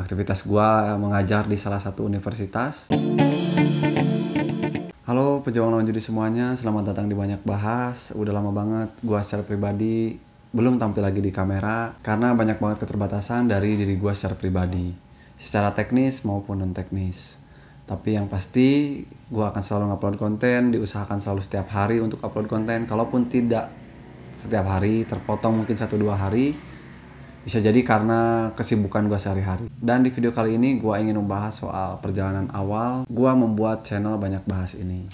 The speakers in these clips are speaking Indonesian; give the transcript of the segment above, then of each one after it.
aktivitas gua mengajar di salah satu universitas. Halo pejuang lawan judi semuanya, selamat datang di Banyak Bahas. Udah lama banget gua secara pribadi belum tampil lagi di kamera karena banyak banget keterbatasan dari diri gua secara pribadi, secara teknis maupun non teknis. Tapi yang pasti gue akan selalu upload konten, diusahakan selalu setiap hari untuk upload konten kalaupun tidak setiap hari terpotong mungkin satu dua hari bisa jadi karena kesibukan gue sehari-hari. Dan di video kali ini gue ingin membahas soal perjalanan awal gue membuat channel Banyak Bahas ini.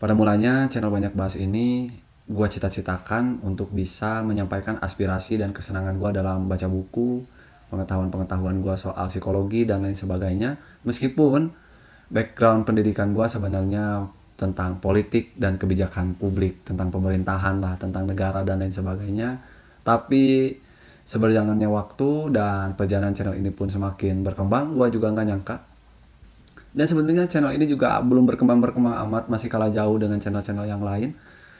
Pada mulanya channel Banyak Bahas ini gue cita-citakan untuk bisa menyampaikan aspirasi dan kesenangan gue dalam baca buku, pengetahuan-pengetahuan gue soal psikologi dan lain sebagainya. Meskipun background pendidikan gue sebenarnya tentang politik dan kebijakan publik, tentang pemerintahan lah, tentang negara dan lain sebagainya tapi seberjalannya waktu dan perjalanan channel ini pun semakin berkembang, gua juga nggak nyangka. Dan sebenarnya channel ini juga belum berkembang-berkembang amat, masih kalah jauh dengan channel-channel yang lain.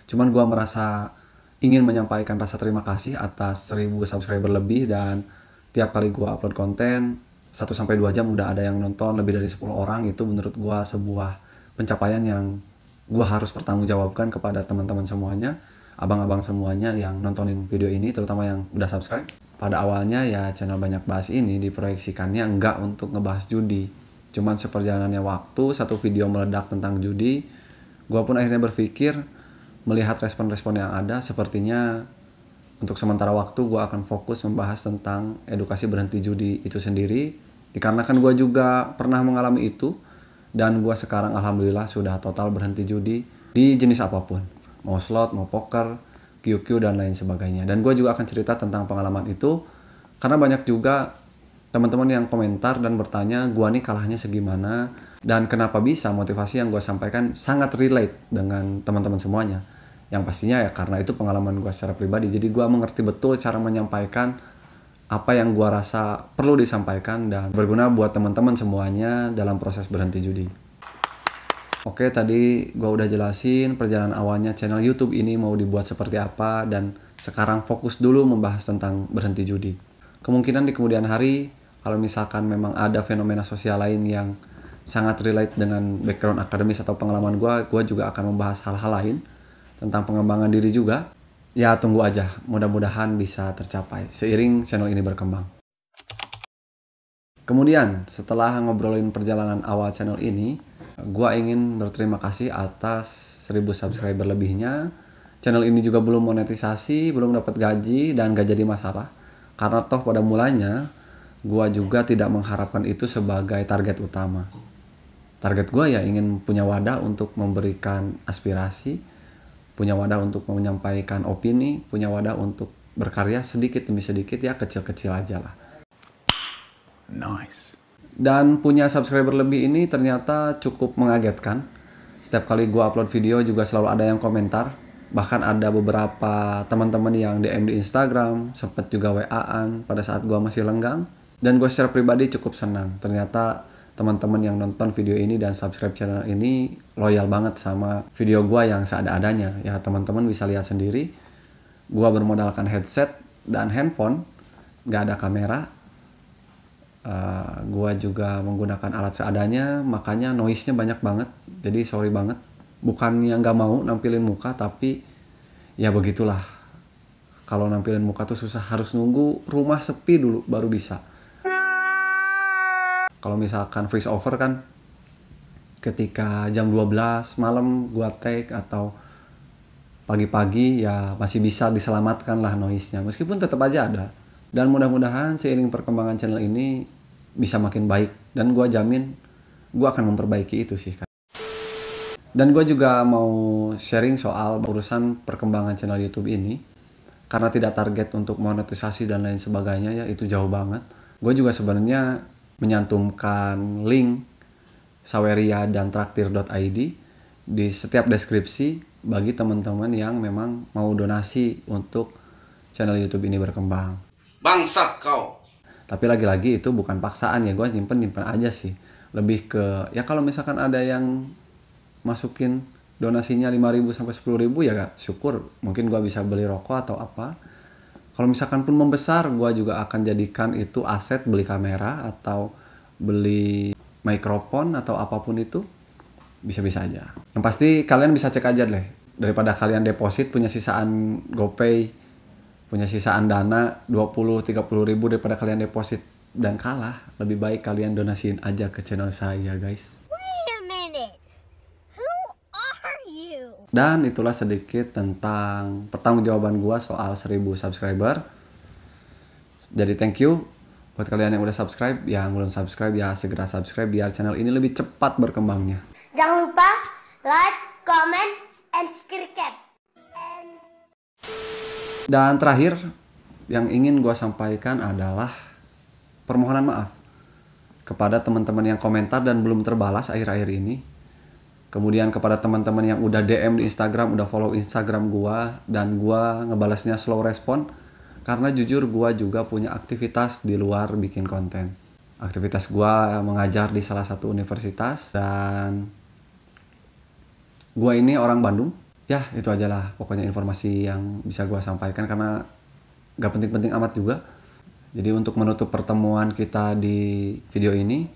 Cuman gua merasa ingin menyampaikan rasa terima kasih atas 1000 subscriber lebih dan tiap kali gua upload konten 1 sampai 2 jam udah ada yang nonton lebih dari 10 orang itu menurut gua sebuah pencapaian yang gua harus pertanggungjawabkan kepada teman-teman semuanya abang-abang semuanya yang nontonin video ini terutama yang udah subscribe pada awalnya ya channel banyak bahas ini diproyeksikannya enggak untuk ngebahas judi cuman seperjalanannya waktu satu video meledak tentang judi gua pun akhirnya berpikir melihat respon-respon yang ada sepertinya untuk sementara waktu gue akan fokus membahas tentang edukasi berhenti judi itu sendiri dikarenakan gue juga pernah mengalami itu dan gue sekarang alhamdulillah sudah total berhenti judi di jenis apapun mau slot mau poker QQ dan lain sebagainya dan gue juga akan cerita tentang pengalaman itu karena banyak juga teman-teman yang komentar dan bertanya gue nih kalahnya segimana dan kenapa bisa motivasi yang gue sampaikan sangat relate dengan teman-teman semuanya yang pastinya ya karena itu pengalaman gue secara pribadi jadi gue mengerti betul cara menyampaikan apa yang gue rasa perlu disampaikan dan berguna buat teman-teman semuanya dalam proses berhenti judi. Oke, tadi gue udah jelasin perjalanan awalnya channel YouTube ini mau dibuat seperti apa dan sekarang fokus dulu membahas tentang berhenti judi. Kemungkinan di kemudian hari, kalau misalkan memang ada fenomena sosial lain yang sangat relate dengan background akademis atau pengalaman gue, gue juga akan membahas hal-hal lain tentang pengembangan diri juga. Ya tunggu aja, mudah-mudahan bisa tercapai seiring channel ini berkembang. Kemudian, setelah ngobrolin perjalanan awal channel ini, Gua ingin berterima kasih atas 1000 subscriber lebihnya. Channel ini juga belum monetisasi, belum dapat gaji dan gak jadi masalah. Karena toh pada mulanya gua juga tidak mengharapkan itu sebagai target utama. Target gua ya ingin punya wadah untuk memberikan aspirasi, punya wadah untuk menyampaikan opini, punya wadah untuk berkarya sedikit demi sedikit ya kecil-kecil aja lah. Nice. Dan punya subscriber lebih ini ternyata cukup mengagetkan. Setiap kali gue upload video juga selalu ada yang komentar. Bahkan ada beberapa teman-teman yang DM di Instagram, sempat juga WA-an pada saat gue masih lenggang. Dan gue secara pribadi cukup senang. Ternyata teman-teman yang nonton video ini dan subscribe channel ini loyal banget sama video gue yang seada-adanya. Ya teman-teman bisa lihat sendiri. Gue bermodalkan headset dan handphone, gak ada kamera, uh, gua juga menggunakan alat seadanya makanya noise-nya banyak banget jadi sorry banget bukan yang nggak mau nampilin muka tapi ya begitulah kalau nampilin muka tuh susah harus nunggu rumah sepi dulu baru bisa kalau misalkan freeze over kan ketika jam 12 malam gua take atau pagi-pagi ya masih bisa diselamatkan lah noise-nya meskipun tetap aja ada dan mudah-mudahan seiring perkembangan channel ini bisa makin baik dan gue jamin gue akan memperbaiki itu sih dan gue juga mau sharing soal urusan perkembangan channel YouTube ini karena tidak target untuk monetisasi dan lain sebagainya ya itu jauh banget gue juga sebenarnya menyantumkan link saweria dan traktir.id di setiap deskripsi bagi teman-teman yang memang mau donasi untuk channel YouTube ini berkembang. Bangsat kau! tapi lagi-lagi itu bukan paksaan ya gue nyimpen nyimpen aja sih lebih ke ya kalau misalkan ada yang masukin donasinya 5000 sampai 10000 ya gak syukur mungkin gue bisa beli rokok atau apa kalau misalkan pun membesar gue juga akan jadikan itu aset beli kamera atau beli mikrofon atau apapun itu bisa-bisa aja yang pasti kalian bisa cek aja deh daripada kalian deposit punya sisaan GoPay punya sisaan dana 20-30 ribu daripada kalian deposit dan kalah, lebih baik kalian donasiin aja ke channel saya guys. Wait a minute. Who are you? Dan itulah sedikit tentang pertanggungjawaban gua soal 1000 subscriber. Jadi thank you buat kalian yang udah subscribe, yang belum subscribe ya segera subscribe biar channel ini lebih cepat berkembangnya. Jangan lupa like, comment, and subscribe. And... Dan terakhir yang ingin gue sampaikan adalah permohonan maaf kepada teman-teman yang komentar dan belum terbalas akhir-akhir ini. Kemudian kepada teman-teman yang udah DM di Instagram, udah follow Instagram gue dan gue ngebalasnya slow respon karena jujur gue juga punya aktivitas di luar bikin konten. Aktivitas gue mengajar di salah satu universitas dan gue ini orang Bandung ya itu aja lah pokoknya informasi yang bisa gue sampaikan karena gak penting-penting amat juga jadi untuk menutup pertemuan kita di video ini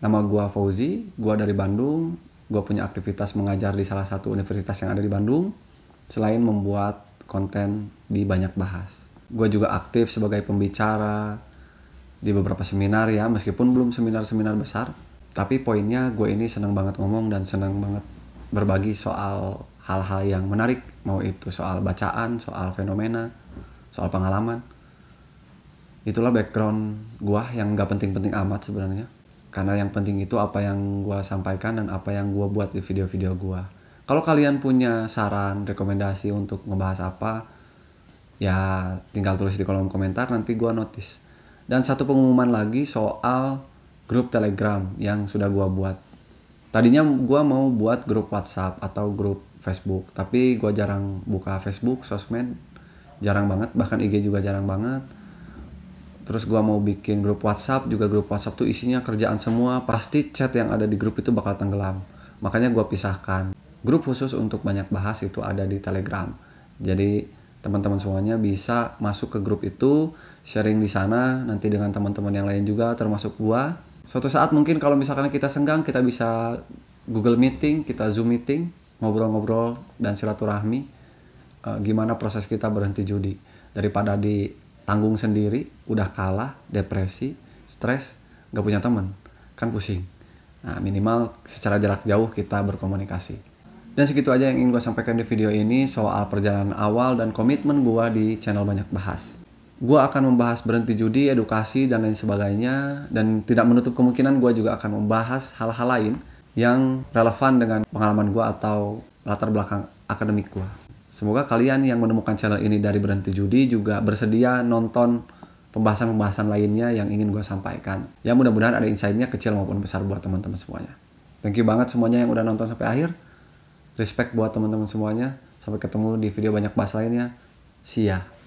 nama gue Fauzi gue dari Bandung gue punya aktivitas mengajar di salah satu universitas yang ada di Bandung selain membuat konten di banyak bahas gue juga aktif sebagai pembicara di beberapa seminar ya meskipun belum seminar-seminar besar tapi poinnya gue ini senang banget ngomong dan senang banget berbagi soal hal-hal yang menarik mau itu soal bacaan soal fenomena soal pengalaman itulah background gua yang nggak penting-penting amat sebenarnya karena yang penting itu apa yang gua sampaikan dan apa yang gua buat di video-video gua kalau kalian punya saran rekomendasi untuk ngebahas apa ya tinggal tulis di kolom komentar nanti gua notice dan satu pengumuman lagi soal grup telegram yang sudah gua buat tadinya gua mau buat grup whatsapp atau grup Facebook tapi gue jarang buka Facebook sosmed jarang banget bahkan IG juga jarang banget terus gue mau bikin grup WhatsApp juga grup WhatsApp tuh isinya kerjaan semua pasti chat yang ada di grup itu bakal tenggelam makanya gue pisahkan grup khusus untuk banyak bahas itu ada di Telegram jadi teman-teman semuanya bisa masuk ke grup itu sharing di sana nanti dengan teman-teman yang lain juga termasuk gue suatu saat mungkin kalau misalkan kita senggang kita bisa Google Meeting kita Zoom Meeting ngobrol-ngobrol dan silaturahmi uh, gimana proses kita berhenti judi daripada ditanggung sendiri udah kalah depresi stres nggak punya teman kan pusing nah minimal secara jarak jauh kita berkomunikasi dan segitu aja yang ingin gue sampaikan di video ini soal perjalanan awal dan komitmen gue di channel banyak bahas gue akan membahas berhenti judi edukasi dan lain sebagainya dan tidak menutup kemungkinan gue juga akan membahas hal-hal lain yang relevan dengan pengalaman gue atau latar belakang akademik gue. Semoga kalian yang menemukan channel ini dari Berhenti Judi juga bersedia nonton pembahasan-pembahasan lainnya yang ingin gue sampaikan. Ya mudah-mudahan ada insightnya kecil maupun besar buat teman-teman semuanya. Thank you banget semuanya yang udah nonton sampai akhir. Respect buat teman-teman semuanya. Sampai ketemu di video banyak bahas lainnya. See ya.